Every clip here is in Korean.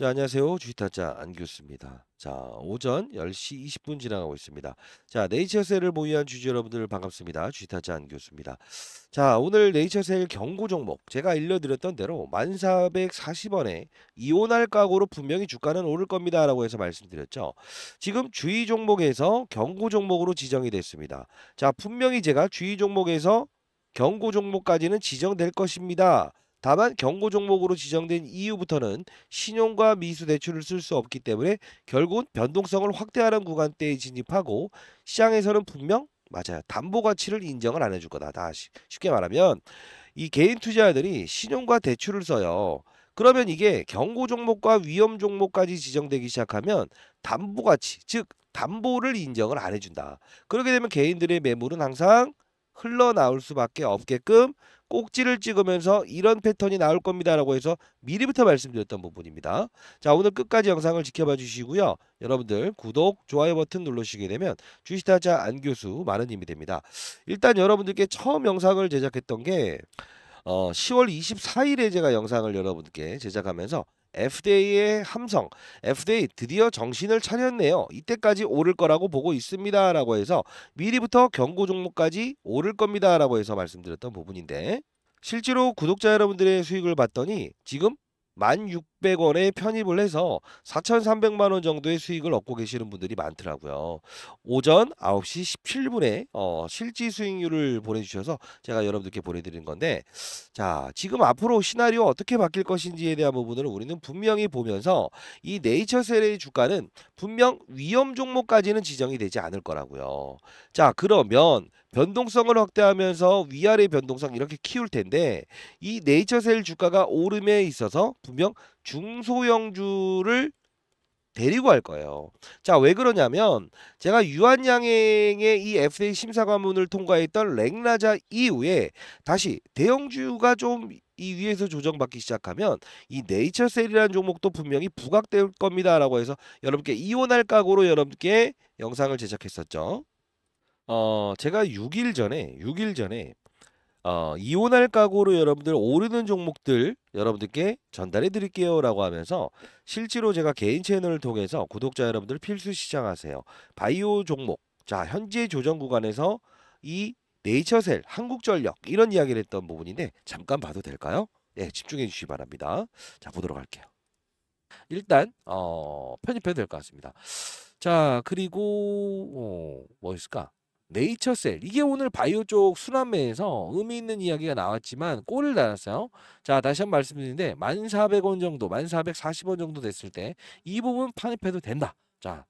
자, 안녕하세요. 주식타자 안규수입니다. 자, 오전 10시 20분 지나가고 있습니다. 자, 네이처셀을 모의한 주주 여러분들 반갑습니다. 주식타자 안교수입니다. 자, 오늘 네이처셀 경고 종목 제가 일러드렸던 대로 1440원에 이혼할 각오로 분명히 주가는 오를 겁니다. 라고 해서 말씀드렸죠. 지금 주의 종목에서 경고 종목으로 지정이 됐습니다. 자, 분명히 제가 주의 종목에서 경고 종목까지는 지정될 것입니다. 다만 경고 종목으로 지정된 이후부터는 신용과 미수 대출을 쓸 수 없기 때문에 결국은 변동성을 확대하는 구간대에 진입하고 시장에서는 분명 맞아요. 담보 가치를 인정을 안 해줄 거다. 다 쉽게 말하면 이 개인 투자자들이 신용과 대출을 써요. 그러면 이게 경고 종목과 위험 종목까지 지정되기 시작하면 담보 가치, 즉 담보를 인정을 안 해준다. 그렇게 되면 개인들의 매물은 항상 흘러나올 수밖에 없게끔 꼭지를 찍으면서 이런 패턴이 나올 겁니다라고 해서 미리부터 말씀드렸던 부분입니다. 자 오늘 끝까지 영상을 지켜봐 주시고요. 여러분들 구독, 좋아요 버튼 눌러주시게 되면 주식타자 안 교수 많은 힘이 됩니다. 일단 여러분들께 처음 영상을 제작했던 게 어, 10월 24일에 제가 영상을 여러분께 제작하면서 FDA 의 함성, FDA 드디어 정신을 차렸네요. 이때까지 오를 거라고 보고 있습니다. 라고 해서 미리부터 경고 종목까지 오를 겁니다. 라고 해서 말씀드렸던 부분인데 실제로 구독자 여러분들의 수익을 봤더니 지금 1 6 0 0원에 편입을 해서 4,300만 원 정도의 수익을 얻고 계시는 분들이 많더라고요. 오전 9시 17분에 어, 실지 수익률을 보내주셔서 제가 여러분들께 보내드린 건데 자 지금 앞으로 시나리오 어떻게 바뀔 것인지에 대한 부분을 우리는 분명히 보면서 이 네이처셀의 주가는 분명 위험 종목까지는 지정이 되지 않을 거라고요. 자 그러면 변동성을 확대하면서 위아래 변동성 이렇게 키울 텐데 이 네이처셀 주가가 오름에 있어서 분명 중소형주를 데리고 갈 거예요. 자, 왜 그러냐면 제가 유한양행의 이 FA 심사 관문을 통과했던 렉라자 이후에 다시 대형주가 좀 이 위에서 조정받기 시작하면 이 네이처셀이라는 종목도 분명히 부각될 겁니다라고 해서 여러분께 이혼할 각오로 여러분께 영상을 제작했었죠. 어, 제가 6일 전에 6일 전에 어, 이혼할 각오로 여러분들 오르는 종목들 여러분들께 전달해 드릴게요라고 하면서 실제로 제가 개인 채널을 통해서 구독자 여러분들 필수 시청하세요 바이오 종목. 자, 현재 조정 구간에서 이 네이처셀, 한국전력 이런 이야기를 했던 부분인데 잠깐 봐도 될까요? 예, 네, 집중해 주시기 바랍니다. 자, 보도록 할게요. 일단 어, 편집해도될 것 같습니다. 자, 그리고 어, 뭐 있을까? 네이처셀 이게 오늘 바이오 쪽 순환매에서 의미 있는 이야기가 나왔지만 꼴을 달았어요. 자 다시 한번 말씀드리는데 1400원 정도 1440원 정도 됐을 때 이 부분 판입해도 된다. 자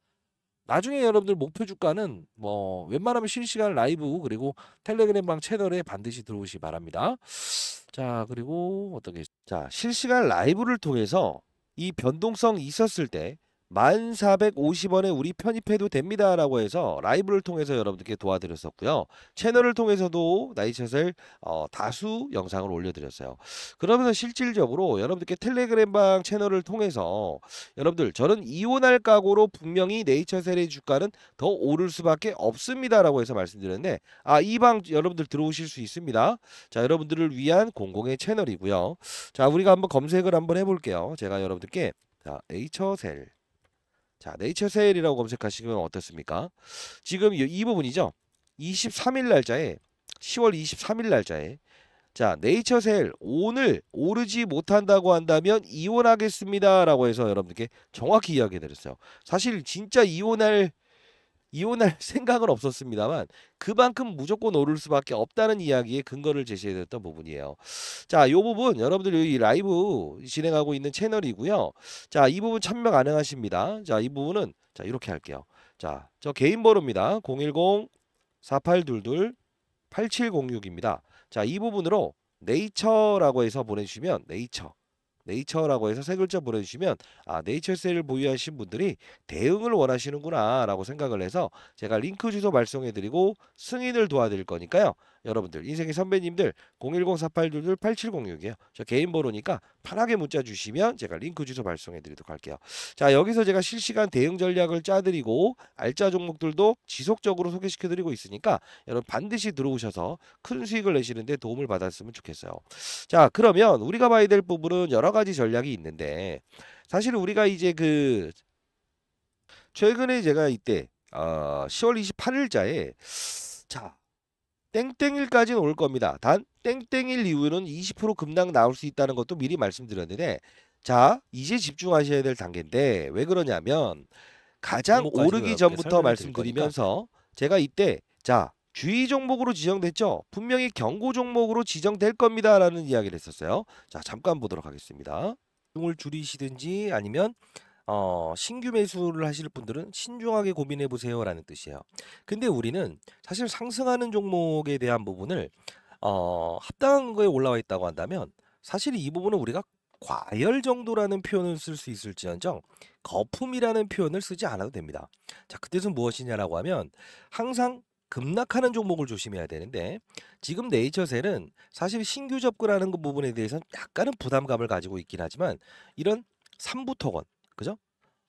나중에 여러분들 목표 주가는 뭐 웬만하면 실시간 라이브 그리고 텔레그램방 채널에 반드시 들어오시 기 바랍니다. 자 그리고 어떻게 자 실시간 라이브를 통해서 이 변동성 있었을 때 1450원에 우리 편입해도 됩니다 라고 해서 라이브를 통해서 여러분들께 도와드렸었고요 채널을 통해서도 나이챗셀 어, 다수 영상을 올려드렸어요 그러면서 실질적으로 여러분들께 텔레그램방 채널을 통해서 여러분들 저는 이혼할 각오로 분명히 네이처셀의 주가는 더 오를 수밖에 없습니다 라고 해서 말씀드렸는데 아 이 방 여러분들 들어오실 수 있습니다 자 여러분들을 위한 공공의 채널이고요 자 우리가 한번 검색을 한번 해볼게요 제가 여러분들께 자, 네이처셀 자, 네이처 세일이라고 검색하시면 어떻습니까? 지금 이 부분이죠. 23일 날짜에 10월 23일 날짜에 자, 네이처 세일 오늘 오르지 못한다고 한다면 이혼하겠습니다라고 해서 여러분께 정확히 이야기 드렸어요. 사실 진짜 이혼할 이혼할 생각은 없었습니다만 그만큼 무조건 오를 수밖에 없다는 이야기에 근거를 제시해 드렸던 부분이에요. 자, 이 부분 여러분들 이 라이브 진행하고 있는 채널이고요. 자, 이 부분 참명 가능하십니다. 자, 이 부분은 자, 이렇게 할게요. 자, 저 개인 번호입니다. 010 4822 8706입니다. 자, 이 부분으로 네이처라고 해서 보내 주시면 네이처 네이처라고 해서 세 글자 보내주시면 아 네이처셀을 보유하신 분들이 대응을 원하시는구나 라고 생각을 해서 제가 링크 주소 발송해드리고 승인을 도와드릴 거니까요 여러분들 인생의 선배님들 01048228706이에요. 저 개인 번호니까 편하게 문자 주시면 제가 링크 주소 발송해 드리도록 할게요. 자 여기서 제가 실시간 대응 전략을 짜드리고 알짜 종목들도 지속적으로 소개시켜 드리고 있으니까 여러분 반드시 들어오셔서 큰 수익을 내시는데 도움을 받았으면 좋겠어요. 자 그러면 우리가 봐야 될 부분은 여러 가지 전략이 있는데 사실 우리가 이제 그 최근에 제가 이때 어, 10월 28일자에 자 땡땡일까지는 올 겁니다. 단 땡땡일 이후는 에20% 급락 나올 수 있다는 것도 미리 말씀드렸는데 자 이제 집중하셔야 될 단계인데 왜 그러냐면 가장 오르기 전부터 말씀드리면서 제가 이때 자 주의 종목으로 지정됐죠 분명히 경고 종목으로 지정될 겁니다라는 이야기를 했었어요 자 잠깐 보도록 하겠습니다 비중을 줄이시든지 아니면 어, 신규 매수를 하실 분들은 신중하게 고민해 보세요라는 뜻이에요. 근데 우리는 사실 상승하는 종목에 대한 부분을 어, 합당한 거에 올라와 있다고 한다면 사실 이 부분은 우리가 과열 정도라는 표현을 쓸 수 있을지언정 거품이라는 표현을 쓰지 않아도 됩니다. 자, 그 뜻은 무엇이냐라고 하면 항상 급락하는 종목을 조심해야 되는데 지금 네이처셀은 사실 신규 접근하는 그 부분에 대해서는 약간은 부담감을 가지고 있긴 하지만 이런 3부 토건 그죠?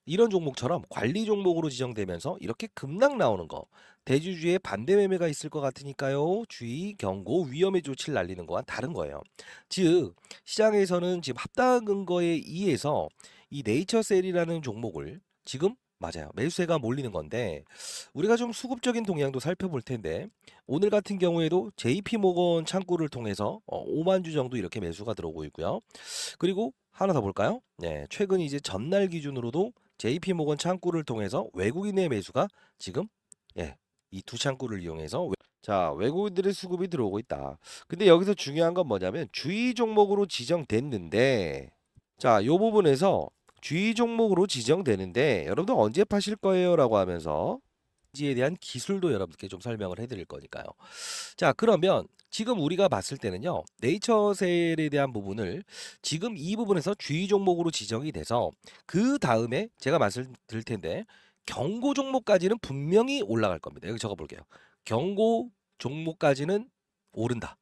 이런 종목처럼 관리 종목으로 지정되면서 이렇게 급락 나오는 거 대주주의 반대 매매가 있을 것 같으니까요 주의 경고 위험의 조치를 날리는 거와 다른 거예요 즉 시장에서는 지금 합당근거에 의해서 이 네이처셀이라는 종목을 지금 맞아요 매수세가 몰리는 건데 우리가 좀 수급적인 동향도 살펴볼 텐데 오늘 같은 경우에도 JP모건 창구를 통해서 5만 어, 주 정도 이렇게 매수가 들어오고 있고요 그리고 하나 더 볼까요? 네, 최근 이제 전날 기준으로도 JP 모건 창구를 통해서 외국인의 매수가 지금 예, 이 두 창구를 이용해서 외... 자, 외국인들의 수급이 들어오고 있다. 근데 여기서 중요한 건 뭐냐면 주의 종목으로 지정됐는데 자, 요 부분에서 주의 종목으로 지정되는데 여러분들 언제 파실 거예요라고 하면서 지에 대한 기술도 여러분께 좀 설명을 해드릴 거니까요. 자 그러면 지금 우리가 봤을 때는요 네이처셀에 대한 부분을 지금 이 부분에서 주의 종목으로 지정이 돼서 그 다음에 제가 말씀드릴 텐데 경고 종목까지는 분명히 올라갈 겁니다. 여기 적어볼게요. 경고 종목까지는 오른다.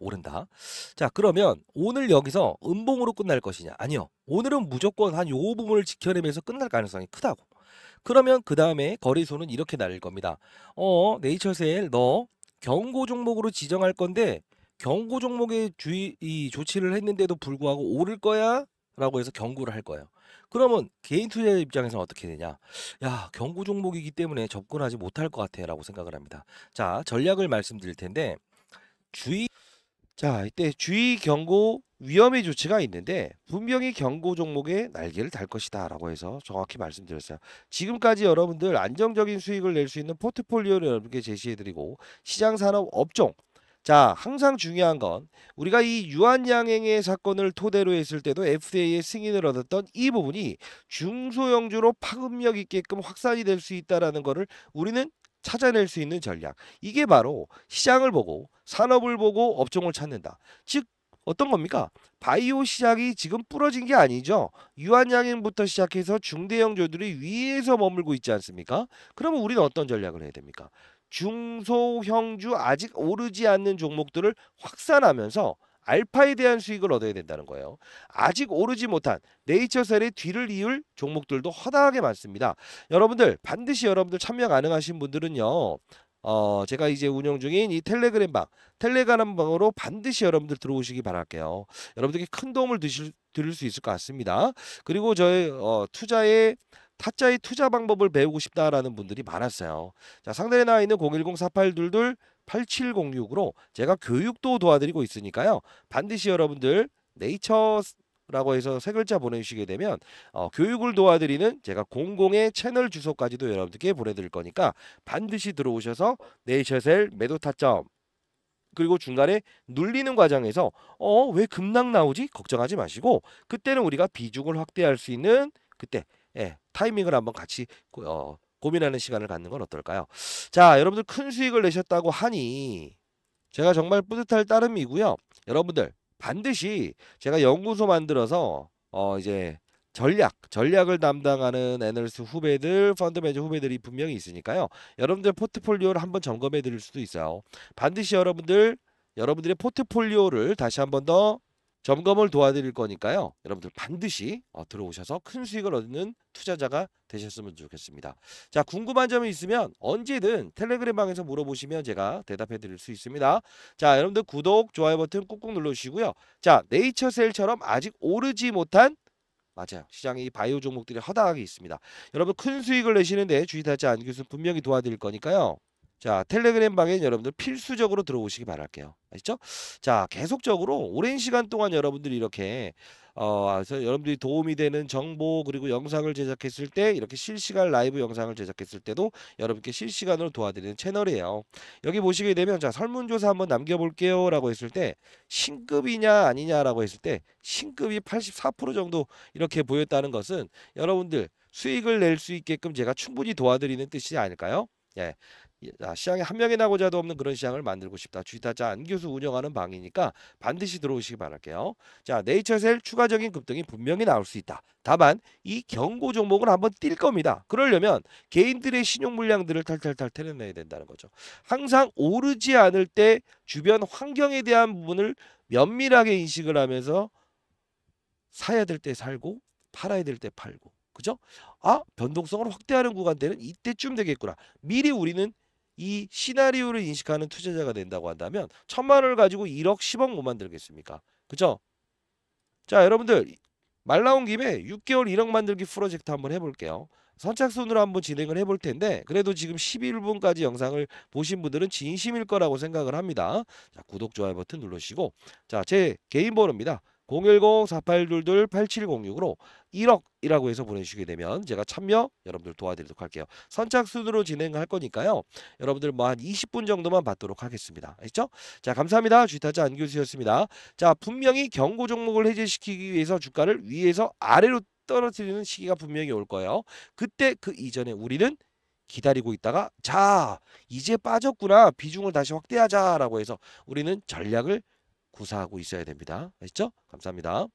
오른다. 자 그러면 오늘 여기서 음봉으로 끝날 것이냐? 아니요. 오늘은 무조건 한 요 부분을 지켜내면서 끝날 가능성이 크다고. 그러면 그 다음에 거래소는 이렇게 날를 겁니다. 어, 네이처셀 너 경고 종목으로 지정할 건데 경고 종목에 주의 이 조치를 했는데도 불구하고 오를 거야? 라고 해서 경고를 할 거예요. 그러면 개인 투자자 입장에서는 어떻게 되냐? 야, 경고 종목이기 때문에 접근하지 못할 것 같아 라고 생각을 합니다. 자, 전략을 말씀드릴 텐데 주의 자, 이때 주의 경고 위험의 조치가 있는데 분명히 경고 종목에 날개를 달 것이다 라고 해서 정확히 말씀드렸어요. 지금까지 여러분들 안정적인 수익을 낼 수 있는 포트폴리오를 여러분께 제시해드리고 시장 산업 업종 자 항상 중요한 건 우리가 이 유한양행의 사건을 토대로 했을 때도 FDA의 승인을 얻었던 이 부분이 중소형주로 파급력 있게끔 확산이 될 수 있다라는 거를 우리는 찾아낼 수 있는 전략. 이게 바로 시장을 보고 산업을 보고 업종을 찾는다. 즉 어떤 겁니까? 바이오 시장이 지금 부러진 게 아니죠. 유한양행부터 시작해서 중대형조들이 위에서 머물고 있지 않습니까? 그러면 우리는 어떤 전략을 해야 됩니까? 중소형주 아직 오르지 않는 종목들을 확산하면서 알파에 대한 수익을 얻어야 된다는 거예요. 아직 오르지 못한 네이처셀의 뒤를 이을 종목들도 허다하게 많습니다. 여러분들 반드시 여러분들 참여 가능하신 분들은요. 어, 제가 이제 운영 중인 이 텔레그램 방, 텔레그램 방으로 반드시 여러분들 들어오시기 바랄게요. 여러분들께 큰 도움을 드실, 드릴 수 있을 것 같습니다. 그리고 저의 어, 투자의 타짜의 투자 방법을 배우고 싶다라는 분들이 많았어요. 자, 상단에 나와 있는 010-4822 8706으로 제가 교육도 도와드리고 있으니까요. 반드시 여러분들 네이처 라고 해서 세 글자 보내주시게 되면 어, 교육을 도와드리는 제가 공공의 채널 주소까지도 여러분들께 보내드릴 거니까 반드시 들어오셔서 네이처셀 매도 타점 그리고 중간에 눌리는 과정에서 어 왜 급락 나오지 걱정하지 마시고 그때는 우리가 비중을 확대할 수 있는 그때 예, 타이밍을 한번 같이 어, 고민하는 시간을 갖는 건 어떨까요? 자, 여러분들 큰 수익을 내셨다고 하니 제가 정말 뿌듯할 따름이고요. 여러분들 반드시 제가 연구소 만들어서 어 이제 전략, 전략을 담당하는 애널리스트 후배들, 펀드 매니저 후배들이 분명히 있으니까요. 여러분들 포트폴리오를 한번 점검해 드릴 수도 있어요. 반드시 여러분들 여러분들의 포트폴리오를 다시 한번 더 점검을 도와드릴 거니까요. 여러분들 반드시 어, 들어오셔서 큰 수익을 얻는 투자자가 되셨으면 좋겠습니다. 자, 궁금한 점이 있으면 언제든 텔레그램 방에서 물어보시면 제가 대답해 드릴 수 있습니다. 자, 여러분들 구독, 좋아요 버튼 꾹꾹 눌러 주시고요. 자, 네이처셀처럼 아직 오르지 못한 맞아요. 시장에 이 바이오 종목들이 허다하게 있습니다. 여러분 큰 수익을 내시는데 주의하지 않는셨으 분명히 도와드릴 거니까요. 자 텔레그램 방에 여러분들 필수적으로 들어오시기 바랄게요 아시죠 자 계속적으로 오랜 시간 동안 여러분들이 이렇게 어 여러분들이 도움이 되는 정보 그리고 영상을 제작했을 때 이렇게 실시간 라이브 영상을 제작했을 때도 여러분께 실시간으로 도와드리는 채널이에요 여기 보시게 되면 자 설문조사 한번 남겨볼게요 라고 했을 때 신급이냐 아니냐라고 했을 때 신급이 84% 정도 이렇게 보였다는 것은 여러분들 수익을 낼 수 있게끔 제가 충분히 도와드리는 뜻이 아닐까요 예. 예, 아, 시장에 한 명이나 고자도 없는 그런 시장을 만들고 싶다. 주타자 안 교수 운영하는 방이니까 반드시 들어오시기 바랄게요. 자, 네이처셀 추가적인 급등이 분명히 나올 수 있다. 다만 이 경고 종목을 한번 뛸 겁니다. 그러려면 개인들의 신용 물량들을 탈탈탈 털어내야 된다는 거죠. 항상 오르지 않을 때 주변 환경에 대한 부분을 면밀하게 인식을 하면서 사야 될 때 살고 팔아야 될 때 팔고 그죠? 아 변동성을 확대하는 구간대는 이때쯤 되겠구나. 미리 우리는 이 시나리오를 인식하는 투자자가 된다고 한다면 천만 원을 가지고 1억 10억 못 뭐 만들겠습니까? 그죠? 자 여러분들 말 나온 김에 6개월 1억 만들기 프로젝트 한번 해볼게요. 선착순으로 한번 진행을 해볼 텐데 그래도 지금 11분까지 영상을 보신 분들은 진심일 거라고 생각을 합니다. 자, 구독 좋아요 버튼 눌러주시고 자 제 개인 번호입니다. 010-4822-8706으로 1억이라고 해서 보내주시게 되면 제가 참여 여러분들 도와드리도록 할게요. 선착순으로 진행할 거니까요. 여러분들 뭐 한 20분 정도만 받도록 하겠습니다. 알겠죠? 자 감사합니다. 주타자 의 안교수였습니다. 자 분명히 경고 종목을 해제시키기 위해서 주가를 위에서 아래로 떨어뜨리는 시기가 분명히 올 거예요. 그때 그 이전에 우리는 기다리고 있다가 자 이제 빠졌구나 비중을 다시 확대하자라고 해서 우리는 전략을 구사하고 있어야 됩니다. 아시죠? 감사합니다.